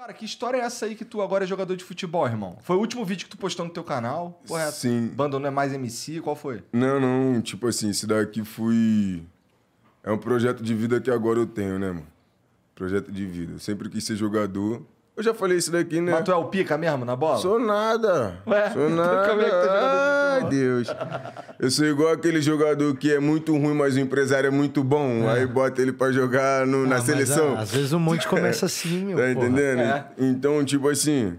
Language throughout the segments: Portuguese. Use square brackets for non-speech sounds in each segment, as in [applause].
Cara, que história é essa aí que tu agora é jogador de futebol, irmão? Foi o último vídeo que tu postou no teu canal? Correto? É Sim. Abandonou não é mais MC? Qual foi? Não, não. Tipo assim, esse daqui foi. É um projeto de vida que agora eu tenho, né, mano? Projeto de vida. Eu sempre quis ser jogador. Eu já falei isso daqui, né? Mas tu é o pica mesmo na bola? Sou nada. Ué? Sou nada. Como é que tu Ai, Deus. Eu sou igual aquele jogador que é muito ruim, mas o empresário é muito bom. É. Aí bota ele pra jogar no, ah, na seleção. É, às vezes um monte começa [laughs] assim, meu. Tá entendendo? É. Então, tipo assim.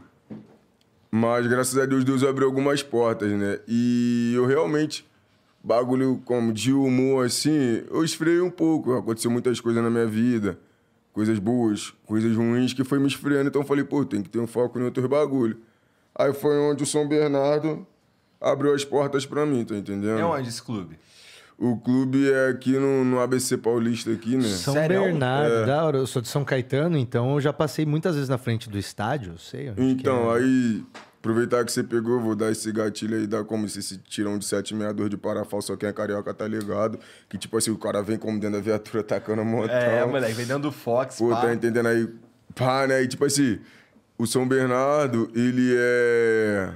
Mas graças a Deus, Deus abriu algumas portas, né? E eu realmente bagulho como de humor, assim, eu esfriei um pouco. Aconteceu muitas coisas na minha vida coisas boas, coisas ruins, que foi me esfriando. Então eu falei, pô, tem que ter um foco em outros bagulho. Aí foi onde o São Bernardo abriu as portas para mim, tá entendendo? É onde esse clube? O clube é aqui no, no ABC Paulista, aqui, né? São Sério? Bernardo, é. da hora. Eu sou de São Caetano, então eu já passei muitas vezes na frente do estádio, sei. então, é. aí Aproveitar que você pegou, vou dar esse gatilho aí, dá como se esse tirão de 762 de parafal, só quem é carioca tá ligado. Que tipo assim, o cara vem como dentro da viatura tacando a montão. É, moleque, vem dentro do Fox, Pô, tá pá. tá entendendo aí? Pá, né? E tipo assim, o São Bernardo, ele é...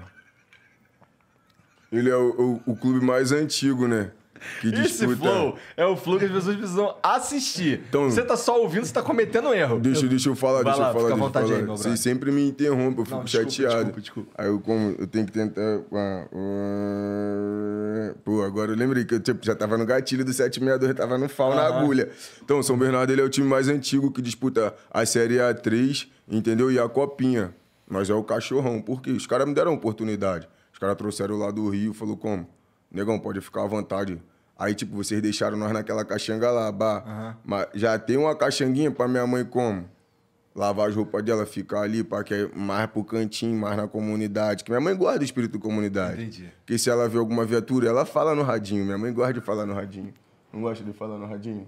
Ele é o, o, o clube mais antigo, né? Que disputa. Esse flow é o flow que as pessoas precisam assistir. Então, você tá só ouvindo, você tá cometendo erro. Deixa, eu, deixa eu falar, deixa lá, eu falar. Fica à vontade aí, meu Vocês sempre me interrompem, eu fico Não, desculpa, chateado. Desculpa, desculpa. Aí eu, como, eu tenho que tentar. Ah, ah, pô, agora eu lembrei que eu tipo, já tava no gatilho do 762, eu tava no fal na agulha. Então, São Bernardo ele é o time mais antigo que disputa a Série A3, entendeu? E a Copinha. Nós é o cachorrão. Por quê? Os caras me deram oportunidade. Os caras trouxeram lá do Rio e falou como? Negão, pode ficar à vontade. Aí, tipo, vocês deixaram nós naquela caixanga lá, bah. Uhum. Mas já tem uma caixanguinha pra minha mãe como? Lavar as roupas dela, ficar ali, para que é mais pro cantinho, mais na comunidade. Que minha mãe guarda o espírito comunidade. Entendi. Porque se ela vê alguma viatura, ela fala no radinho. Minha mãe gosta de falar no radinho. Não gosta de falar no radinho?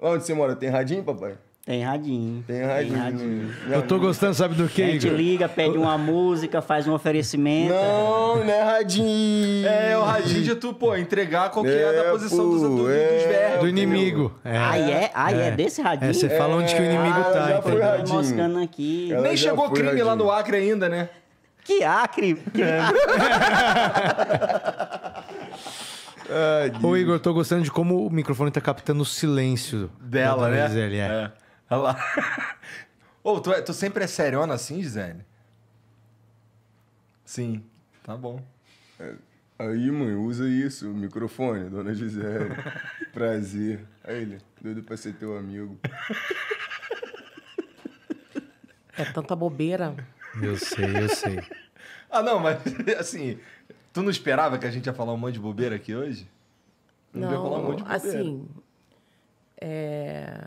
Lá onde você mora, tem radinho, papai? Tem radinho. Tem radinho. Tem radinho. Eu tô gostando, sabe do quê? A gente liga, pede uma música, faz um oferecimento. Não, não né, é radinho. É, o radinho de tu, pô, entregar qualquer é, da posição pô, dos, do, é, dos Do inimigo. Ah, é. é? ai ah, é, é desse é, radinho? você fala onde que o é. inimigo ah, tá. Já foi tá moscando aqui. Ela Nem chegou crime radinho. lá no Acre ainda, né? Que Acre? Que é. Acre? [laughs] Ô, Igor, eu tô gostando de como o microfone tá captando o silêncio dela, né? é. Olha lá. [laughs] Ô, oh, tu, é, tu sempre é seriona assim, Gisele? Sim, tá bom. É, aí, mãe, usa isso, o microfone, dona Gisele. [laughs] Prazer. Aí ele, doido pra ser teu amigo. É tanta bobeira. Eu sei, eu sei. Ah, não, mas [laughs] assim, tu não esperava que a gente ia falar um monte de bobeira aqui hoje? Não, não um assim. É...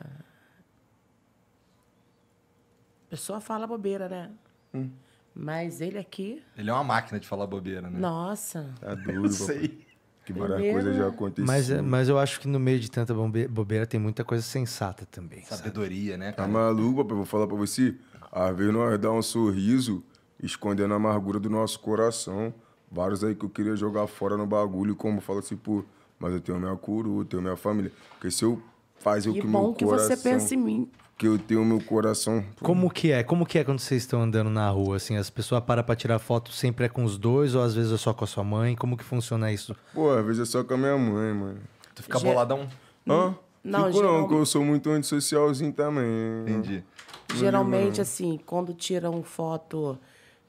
A pessoa fala bobeira, né? Hum. Mas ele aqui. Ele é uma máquina de falar bobeira, né? Nossa. Tá [laughs] duro. Eu sei. Que várias coisas já aconteceu. Mas, mas eu acho que no meio de tanta bobeira tem muita coisa sensata também. Sabedoria, sabe? né, tá cara? Tá maluco, papai? Vou falar pra você. Às vezes nós dá um sorriso escondendo a amargura do nosso coração. Vários aí que eu queria jogar fora no bagulho, como fala assim, pô, mas eu tenho minha coroa, eu tenho minha família. Porque se eu faz o que é bom meu que coração... que você pensa em mim. Que eu tenho meu coração... Como que é? Como que é quando vocês estão andando na rua, assim? As pessoas param pra tirar foto, sempre é com os dois? Ou às vezes é só com a sua mãe? Como que funciona isso? Pô, às vezes é só com a minha mãe, mano. Tu fica Ge boladão? Hã? Hum, não, Fico não, que eu sou muito antissocialzinho também. Né? Entendi. Não geralmente, não. assim, quando tiram foto...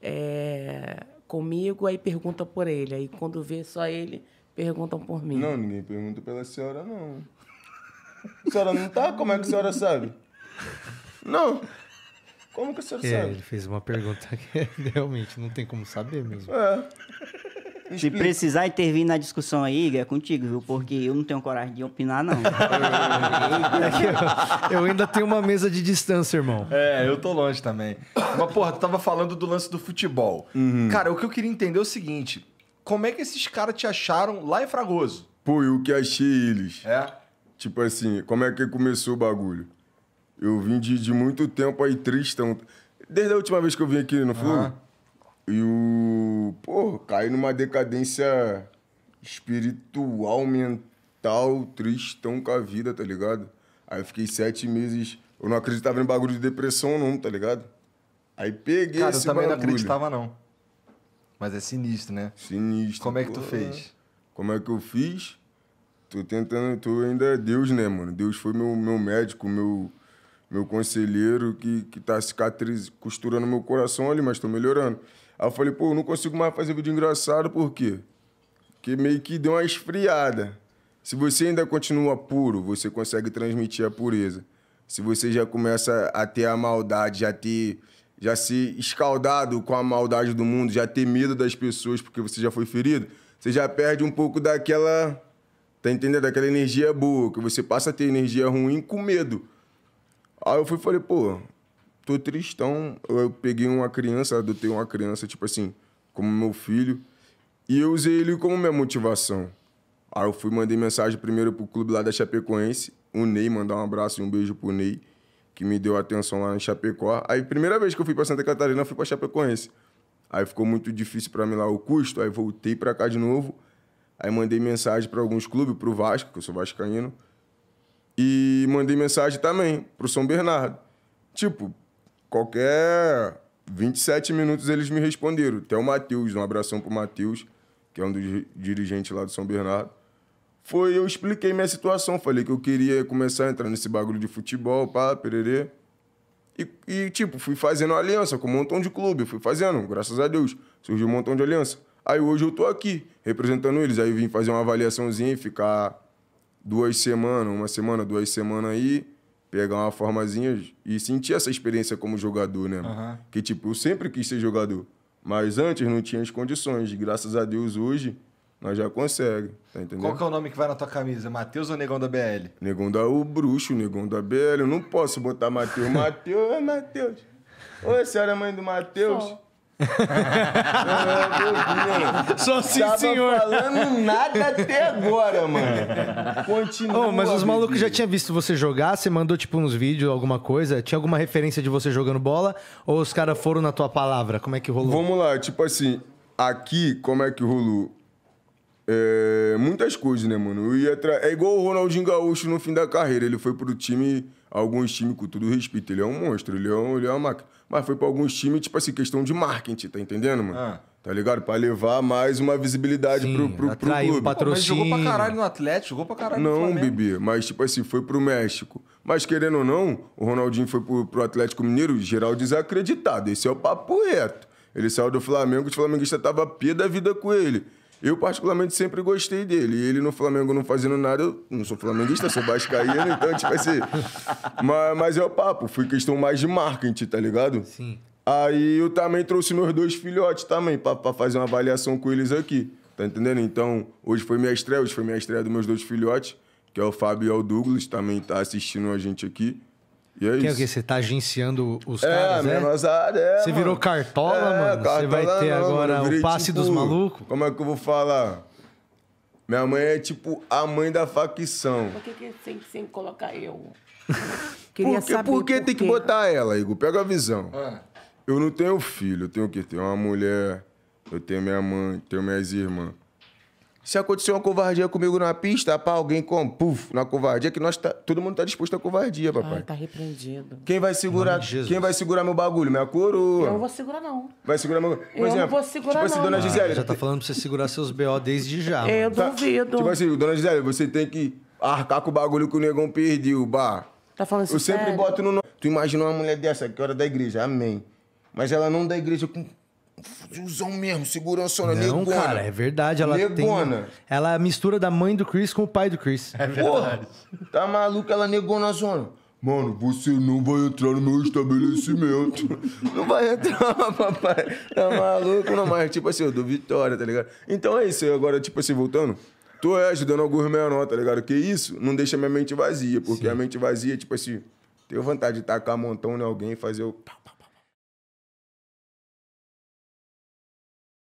É comigo, aí pergunta por ele. Aí quando vê só ele, perguntam por mim. Não, ninguém pergunta pela senhora, não. A senhora não tá, Como é que a senhora sabe? Não. Como que a senhora é, sabe? Ele fez uma pergunta que [laughs] realmente não tem como saber mesmo. É. Explica. Se precisar intervir na discussão aí, é contigo, viu? Porque eu não tenho coragem de opinar, não. é [laughs] eu, eu, ainda tenho uma mesa de distância, irmão. É, eu tô longe também. Mas, porra, tu tava falando do lance do futebol. Uhum. Cara, o que eu queria entender é o seguinte: como é que esses caras te acharam lá em Fragoso? Pô, eu que achei eles. É? tipo assim, como é que começou o bagulho? Eu vim de, de muito tempo aí triste, desde a última vez que eu vim aqui no Flu. Uhum. E o. Pô, caí numa decadência espiritual, mental, tristão com a vida, tá ligado? Aí eu fiquei sete meses. Eu não acreditava em bagulho de depressão, não, tá ligado? Aí peguei Cara, esse eu também não acreditava, não. Mas é sinistro, né? Sinistro. Como é que pô, tu fez? Como é que eu fiz? tô tentando, tô ainda é Deus, né, mano? Deus foi meu, meu médico, meu, meu conselheiro que, que tá cicatriz, costurando meu coração ali, mas tô melhorando. Aí eu falei, pô, eu não consigo mais fazer vídeo engraçado, por quê? Porque meio que deu uma esfriada. Se você ainda continua puro, você consegue transmitir a pureza. Se você já começa a ter a maldade, já ter já se escaldado com a maldade do mundo, já ter medo das pessoas porque você já foi ferido, você já perde um pouco daquela Tá entendendo? Aquela energia boa, que você passa a ter energia ruim com medo. Aí eu fui e falei, pô, tô tristão. Eu peguei uma criança, adotei uma criança, tipo assim, como meu filho. E eu usei ele como minha motivação. Aí eu fui, mandei mensagem primeiro pro clube lá da Chapecoense, o Ney, mandar um abraço e um beijo pro Ney, que me deu atenção lá em Chapecó. Aí, primeira vez que eu fui pra Santa Catarina, eu fui pra Chapecoense. Aí ficou muito difícil para mim lá o custo, aí voltei para cá de novo. Aí mandei mensagem para alguns clubes, para o Vasco, que eu sou vascaíno. E mandei mensagem também para o São Bernardo. Tipo, qualquer 27 minutos eles me responderam. Até o Matheus, um abração pro Matheus, que é um dos dirigentes lá do São Bernardo. Foi, eu expliquei minha situação, falei que eu queria começar a entrar nesse bagulho de futebol, pá, pererê. E, e tipo, fui fazendo aliança com um montão de clube, fui fazendo, graças a Deus. Surgiu um montão de aliança. Aí hoje eu tô aqui, representando eles. Aí vim fazer uma avaliaçãozinha, ficar duas semanas, uma semana, duas semanas aí, pegar uma formazinha e sentir essa experiência como jogador, né? Uhum. Que tipo, eu sempre quis ser jogador. Mas antes não tinha as condições. Graças a Deus hoje nós já conseguimos. tá entendendo? Qual que é o nome que vai na tua camisa? Matheus ou Negão da BL? Negão da o bruxo, Negão da BL. Eu não posso botar Matheus. Matheus, Matheus. Oi, senhora mãe do Matheus. [laughs] Só sim, Tava senhor. falando nada até agora, mano. Continua. Oh, mas os malucos já tinham visto você jogar? Você mandou, tipo, uns vídeos, alguma coisa? Tinha alguma referência de você jogando bola? Ou os caras foram na tua palavra? Como é que rolou? Vamos lá, tipo assim, aqui, como é que rolou? É, muitas coisas, né, mano? Eu ia tra... É igual o Ronaldinho Gaúcho no fim da carreira. Ele foi pro time alguns times, com todo respeito, ele é um monstro, ele é, um, ele é uma máquina. Mas foi para alguns times, tipo assim, questão de marketing, tá entendendo, mano? Ah. Tá ligado? Pra levar mais uma visibilidade Sim, pro, pro, pro clube. Patrocínio. Pô, mas jogou pra caralho no Atlético, jogou pra caralho não, no Flamengo. Não, Bibi, mas tipo assim, foi pro México. Mas querendo ou não, o Ronaldinho foi pro, pro Atlético Mineiro, geral desacreditado. Esse é o papo reto. Ele saiu do Flamengo, o Flamenguista tava pia da vida com ele. Eu, particularmente, sempre gostei dele. Ele no Flamengo não fazendo nada, eu não sou flamenguista, sou vascaíno, então, tipo assim. Mas, mas é o papo, foi questão mais de marketing, tá ligado? Sim. Aí eu também trouxe meus dois filhotes também, pra, pra fazer uma avaliação com eles aqui. Tá entendendo? Então, hoje foi minha estreia, hoje foi minha estreia dos meus dois filhotes, que é o Fábio e é o Douglas, também tá assistindo a gente aqui. E é Quem isso. é o quê? Você tá agenciando os é, caras, é? é, Você virou cartola, é, mano? Cartola você vai ter não, agora virei, o passe tipo, dos malucos? Como é que eu vou falar? Minha mãe é tipo a mãe da facção. Por que, que sempre, sempre colocar eu? [laughs] Queria porque, saber por que tem que botar ela, Igor? Pega a visão. Ah. Eu não tenho filho, eu tenho o quê? Tenho uma mulher, eu tenho minha mãe, tenho minhas irmãs. Se acontecer uma covardia comigo na pista, pá, alguém com puf, na covardia, que nós tá, todo mundo tá disposto à covardia, papai. Ah, tá repreendido. Quem vai segurar, quem vai segurar meu bagulho? Minha coroa. Eu não vou segurar não. Vai segurar meu, por eu exemplo, não vou segurar tipo assim, não. assim, dona Gisele, ah, já tá falando pra você segurar seus BO desde já. Eu tá, duvido. Tipo assim, dona Gisele, você tem que arcar com o bagulho que o negão perdeu, bah. Tá falando assim, Eu sempre boto no Tu imagina uma mulher dessa que é hora da igreja, amém. Mas ela não é da igreja com Fuzão mesmo, segurança não, negona. cara, é verdade. Ela negona. Tem, ela é mistura da mãe do Chris com o pai do Chris. É verdade. Porra, tá maluco? Ela é negou na zona. Mano, você não vai entrar no meu estabelecimento. não vai entrar, [laughs] papai. Tá maluco? Não, mas tipo assim, eu dou vitória, tá ligado? Então é isso. agora, tipo assim, voltando, tô é, ajudando alguns menores, tá ligado? Que isso não deixa minha mente vazia, porque Sim. a mente vazia, tipo assim, tenho vontade de tacar montão em alguém e fazer o...